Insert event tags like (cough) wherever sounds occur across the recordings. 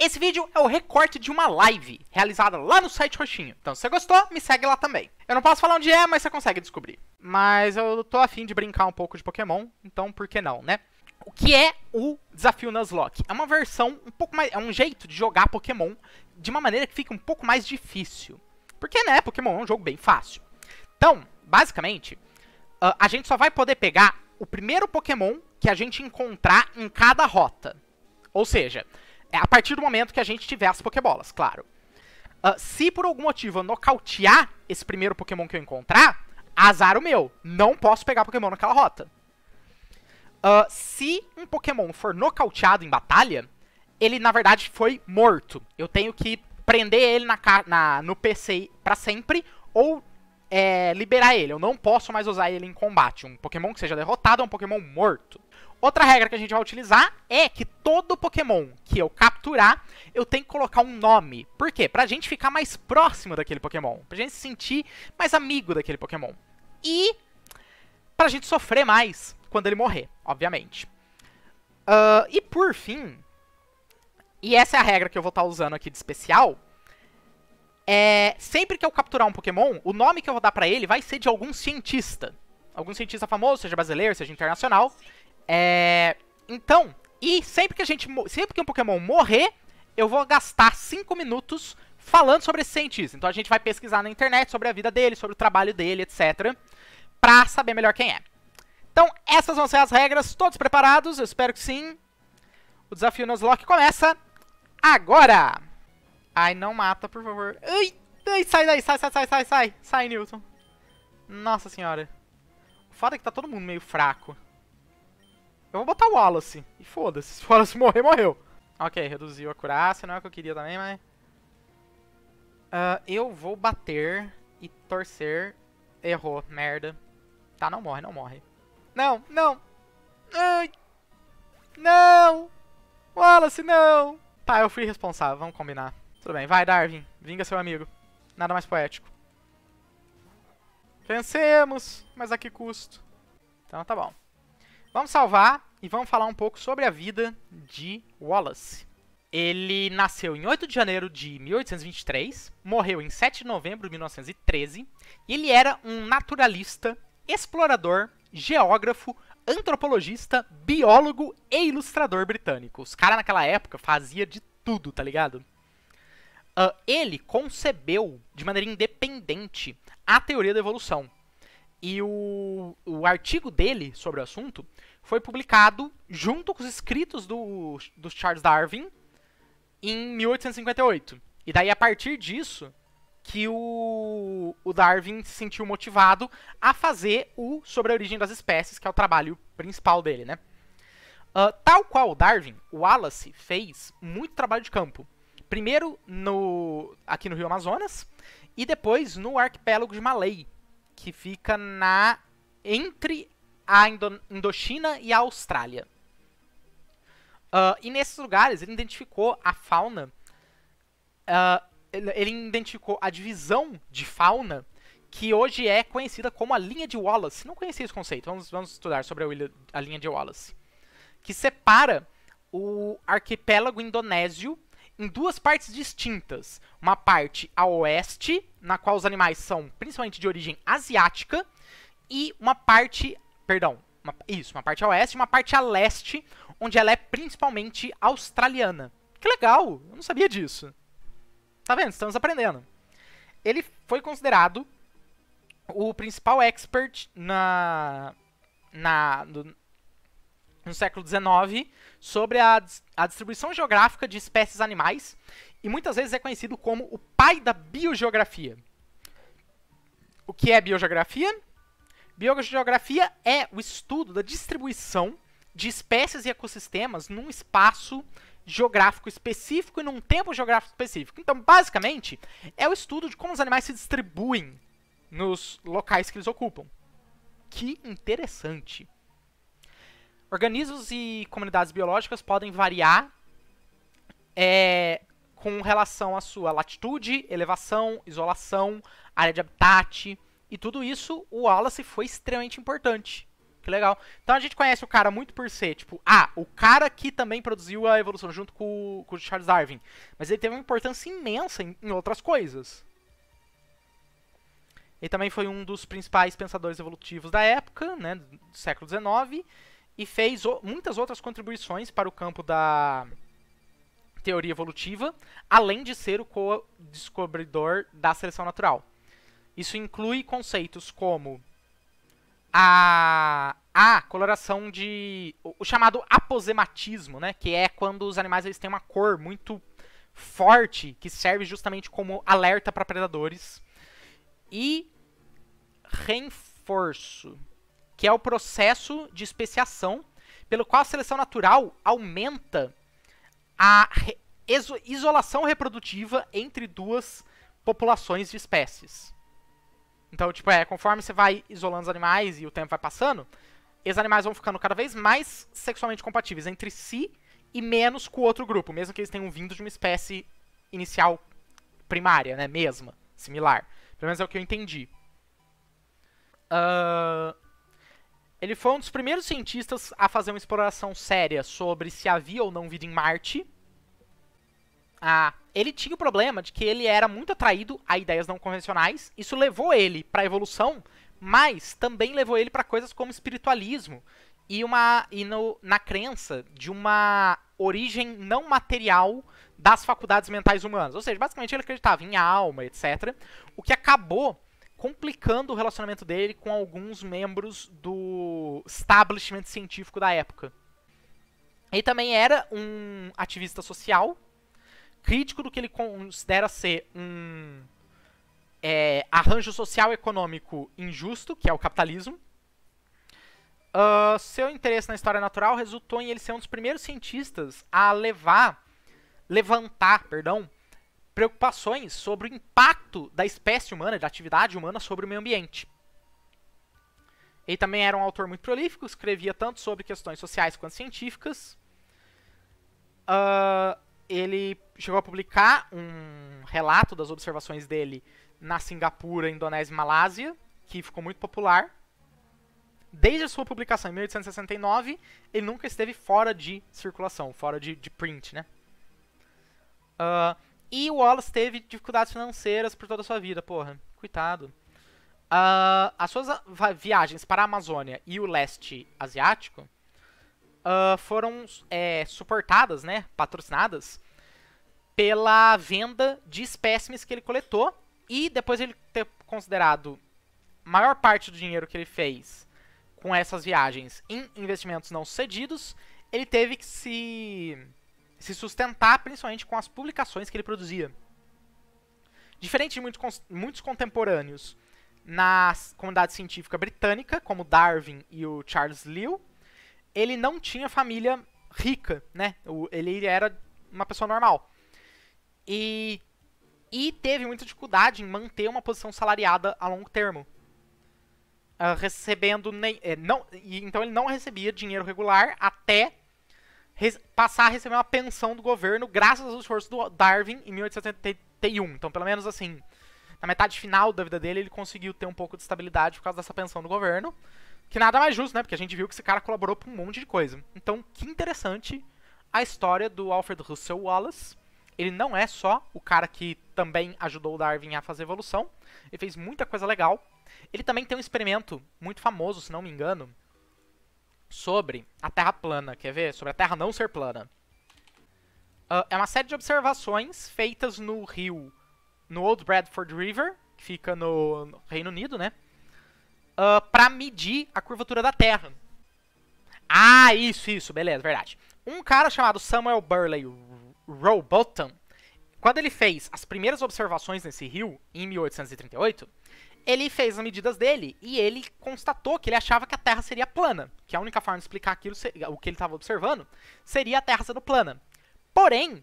Esse vídeo é o recorte de uma live realizada lá no site Roxinho. Então, se você gostou, me segue lá também. Eu não posso falar onde é, mas você consegue descobrir. Mas eu tô afim de brincar um pouco de Pokémon, então por que não, né? O que é o Desafio Nuzlocke? É uma versão um pouco mais. É um jeito de jogar Pokémon de uma maneira que fica um pouco mais difícil. Porque, né, Pokémon é um jogo bem fácil. Então, basicamente, ah, a gente só vai poder pegar o primeiro Pokémon que a gente encontrar em cada rota. Ou seja, é a partir do momento que a gente tiver as Pokébolas, claro. Uh, se por algum motivo eu nocautear esse primeiro Pokémon que eu encontrar, azar o meu. Não posso pegar Pokémon naquela rota. Uh, se um Pokémon for nocauteado em batalha, ele na verdade foi morto. Eu tenho que prender ele na, na no PC para sempre ou é, liberar ele. Eu não posso mais usar ele em combate. Um Pokémon que seja derrotado é um Pokémon morto. Outra regra que a gente vai utilizar é que todo Pokémon que eu capturar, eu tenho que colocar um nome. Por quê? Pra gente ficar mais próximo daquele Pokémon. Pra gente se sentir mais amigo daquele Pokémon. E pra gente sofrer mais quando ele morrer, obviamente. Uh, e por fim, e essa é a regra que eu vou estar tá usando aqui de especial, é, sempre que eu capturar um Pokémon, o nome que eu vou dar para ele vai ser de algum cientista. Algum cientista famoso, seja brasileiro, seja internacional. É... Então, e sempre que a gente. Sempre que um Pokémon morrer, eu vou gastar 5 minutos falando sobre esse cientista. Então a gente vai pesquisar na internet sobre a vida dele, sobre o trabalho dele, etc. Pra saber melhor quem é. Então, essas vão ser as regras. Todos preparados? Eu espero que sim. O desafio Nuzlocke começa agora! Ai, não mata, por favor. Ai, ai, sai daí, sai, sai, sai, sai, sai. Sai, Newton. Nossa senhora. O foda é que tá todo mundo meio fraco. Eu vou botar o Wallace. E foda-se. (laughs) Se o Wallace morrer, morreu. Ok, reduziu a curaça. Não é o que eu queria também, mas... Uh, eu vou bater e torcer. Errou. Merda. Tá, não morre, não morre. Não, não. Ai. Não. Wallace, não. Tá, eu fui responsável. Vamos combinar. Tudo bem. Vai, Darwin. Vinga seu amigo. Nada mais poético. Vencemos. Mas a que custo? Então tá bom. Vamos salvar e vamos falar um pouco sobre a vida de Wallace. Ele nasceu em 8 de janeiro de 1823, morreu em 7 de novembro de 1913, e ele era um naturalista, explorador, geógrafo, antropologista, biólogo e ilustrador britânico. Os caras naquela época fazia de tudo, tá ligado? Uh, ele concebeu de maneira independente a teoria da evolução. E o, o artigo dele sobre o assunto foi publicado junto com os escritos do, do Charles Darwin em 1858. E daí, a partir disso, que o, o, Darwin se sentiu motivado a fazer o Sobre a Origem das Espécies, que é o trabalho principal dele, né? Uh, tal qual o Darwin, o Wallace fez muito trabalho de campo. Primeiro no, aqui no Rio Amazonas e depois no arquipélago de Malay, que fica na entre a Indo Indochina e a Austrália. Uh, e nesses lugares ele identificou a fauna, uh, ele identificou a divisão de fauna que hoje é conhecida como a linha de Wallace. Não conhecia esse conceito, vamos, vamos estudar sobre a, a linha de Wallace. Que separa o arquipélago indonésio em duas partes distintas. Uma parte a oeste, na qual os animais são principalmente de origem asiática, e uma parte, perdão, uma, isso, uma parte a oeste e uma parte a leste, onde ela é principalmente australiana. Que legal, eu não sabia disso. Tá vendo? Estamos aprendendo. Ele foi considerado o principal expert na, na, no século XIX sobre a, a distribuição geográfica de espécies animais e muitas vezes é conhecido como o pai da biogeografia. O que é biogeografia? Biogeografia é o estudo da distribuição de espécies e ecossistemas num espaço geográfico específico e num tempo geográfico específico. Então, basicamente, é o estudo de como os animais se distribuem nos locais que eles ocupam. Que interessante. Organismos e comunidades biológicas podem variar é, com relação à sua latitude, elevação, isolação, área de habitat. E tudo isso, o Wallace foi extremamente importante. Que legal. Então a gente conhece o cara muito por ser, tipo, ah, o cara que também produziu a evolução junto com, com o Charles Darwin. Mas ele teve uma importância imensa em, em outras coisas. Ele também foi um dos principais pensadores evolutivos da época, né, do século XIX e fez muitas outras contribuições para o campo da teoria evolutiva, além de ser o co-descobridor da seleção natural. Isso inclui conceitos como a, a coloração de. o chamado aposematismo, né? Que é quando os animais eles têm uma cor muito forte que serve justamente como alerta para predadores. E reforço que é o processo de especiação, pelo qual a seleção natural aumenta a re isolação reprodutiva entre duas populações de espécies. Então, tipo, é, conforme você vai isolando os animais e o tempo vai passando, esses animais vão ficando cada vez mais sexualmente compatíveis entre si e menos com o outro grupo, mesmo que eles tenham vindo de uma espécie inicial primária, né, mesma, similar. Pelo menos é o que eu entendi. Uh, ele foi um dos primeiros cientistas a fazer uma exploração séria sobre se havia ou não vida em Marte. Ah, ele tinha o problema de que ele era muito atraído a ideias não convencionais. Isso levou ele para a evolução, mas também levou ele para coisas como espiritualismo e uma e no, na crença de uma origem não material das faculdades mentais humanas. Ou seja, basicamente ele acreditava em alma, etc. O que acabou complicando o relacionamento dele com alguns membros do establishment científico da época. Ele também era um ativista social, crítico do que ele considera ser um é, arranjo social econômico injusto, que é o capitalismo. Uh, seu interesse na história natural resultou em ele ser um dos primeiros cientistas a levar, levantar, perdão, preocupações sobre o impacto da espécie humana, da atividade humana sobre o meio ambiente. Ele também era um autor muito prolífico, escrevia tanto sobre questões sociais quanto científicas. Uh, ele chegou a publicar um relato das observações dele na Singapura, Indonésia e Malásia, que ficou muito popular. Desde a sua publicação em 1869, ele nunca esteve fora de circulação, fora de, de print, né? Uh, e o Wallace teve dificuldades financeiras por toda a sua vida, porra. Coitado. Uh, as suas viagens para a Amazônia e o leste asiático uh, foram é, suportadas, né, patrocinadas, pela venda de espécimes que ele coletou e depois ele ter considerado maior parte do dinheiro que ele fez com essas viagens em investimentos não sucedidos, ele teve que se se sustentar principalmente com as publicações que ele produzia. Diferente de muitos, muitos contemporâneos na comunidade científica britânica, como Darwin e o Charles Lew, ele não tinha família rica, né? Ele era uma pessoa normal. E, e teve muita dificuldade em manter uma posição salariada a longo termo. Uh, recebendo nem, é, não, então ele não recebia dinheiro regular até passar a receber uma pensão do governo graças aos esforços do Darwin em 1871. Então, pelo menos assim, na metade final da vida dele, ele conseguiu ter um pouco de estabilidade por causa dessa pensão do governo. Que nada mais justo, né? Porque a gente viu que esse cara colaborou para um monte de coisa. Então, que interessante a história do Alfred Russel Wallace. Ele não é só o cara que também ajudou o Darwin a fazer evolução. Ele fez muita coisa legal. Ele também tem um experimento muito famoso, se não me engano, sobre a Terra plana, quer ver? Sobre a Terra não ser plana. Uh, é uma série de observações feitas no rio, no Old Bradford River, que fica no, no Reino Unido, né? Uh, ah, para medir a curvatura da Terra. Ah, isso, isso, beleza, verdade. Um cara chamado Samuel Burley Rowbottom, quando ele fez as primeiras observações nesse rio, em 1838, ele fez as medidas dele e ele constatou que ele achava que a Terra seria plana, que a única forma de explicar aquilo, o que ele estava observando, seria a Terra sendo plana. Porém,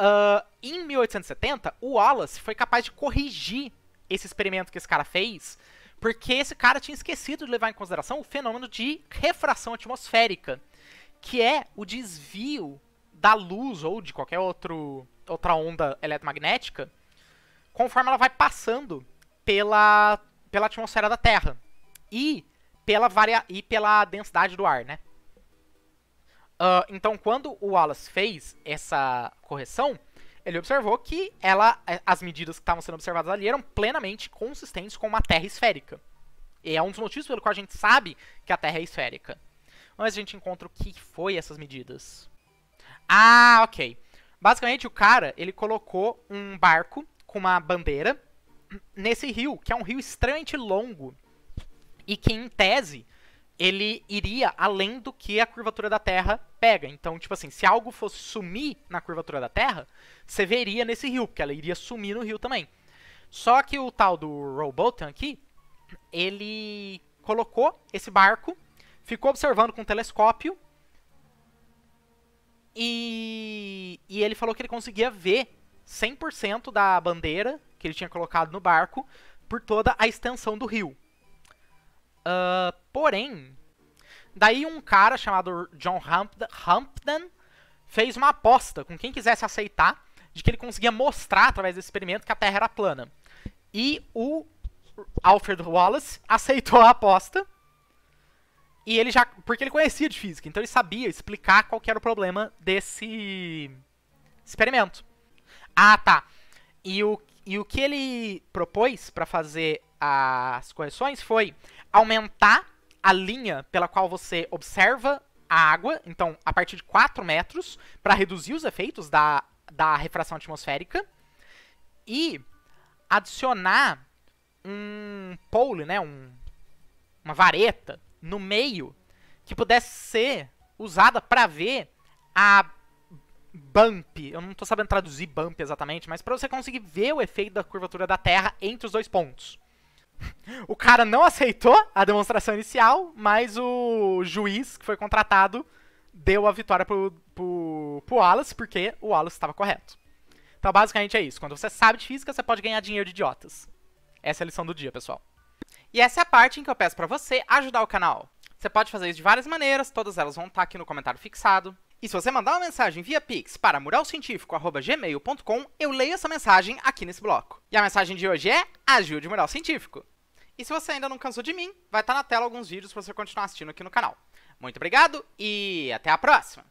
uh, em 1870, o Wallace foi capaz de corrigir esse experimento que esse cara fez, porque esse cara tinha esquecido de levar em consideração o fenômeno de refração atmosférica, que é o desvio da luz ou de qualquer outro, outra onda eletromagnética, conforme ela vai passando pela, pela atmosfera da Terra e pela, varia e pela densidade do ar, né? Uh, então, quando o Wallace fez essa correção, ele observou que ela, eh, as medidas que estavam sendo observadas ali eram plenamente consistentes com uma Terra esférica. E é um dos motivos pelo qual a gente sabe que a Terra é esférica. Mas a gente encontra o que foi essas medidas. Ah, ok. Basicamente, o cara, ele colocou um barco com uma bandeira nesse rio, que é um rio extremamente longo e que, em tese, ele iria além do que a curvatura da Terra pega. Então, tipo assim, se algo fosse sumir na curvatura da Terra, você veria nesse rio, porque ela iria sumir no rio também. Só que o tal do Roboton aqui, ele colocou esse barco, ficou observando com o telescópio e, e ele falou que ele conseguia ver 100% da bandeira que ele tinha colocado no barco por toda a extensão do rio. Uh, porém, daí um cara chamado John Hampden fez uma aposta com quem quisesse aceitar de que ele conseguia mostrar através desse experimento que a Terra era plana. E o Alfred Wallace (laughs) aceitou a aposta. E ele já. Porque ele conhecia de física, então ele sabia explicar qual era o problema desse experimento. Ah, tá. E o e o que ele propôs para fazer as correções foi aumentar a linha pela qual você observa a água, então a partir de 4 metros, para reduzir os efeitos da, da refração atmosférica, e adicionar um pole, né, um, uma vareta no meio que pudesse ser usada para ver a bump. Eu não estou sabendo traduzir bump exatamente, mas para você conseguir ver o efeito da curvatura da Terra entre os dois pontos. (laughs) o cara não aceitou a demonstração inicial, mas o juiz que foi contratado deu a vitória pro, pro, pro Wallace, porque o Wallace estava correto. Então, basicamente é isso. Quando você sabe de física, você pode ganhar dinheiro de idiotas. Essa é a lição do dia, pessoal. E essa é a parte em que eu peço para você ajudar o canal. Você pode fazer isso de várias maneiras, todas elas vão estar tá aqui no comentário fixado. E se você mandar uma mensagem via Pix para muralcientifico.gmail.com, eu leio essa mensagem aqui nesse bloco. E a mensagem de hoje é Ajude o Mural Científico. E se você ainda não cansou de mim, vai estar tá na tela alguns vídeos para você continuar assistindo aqui no canal. Muito obrigado e até a próxima!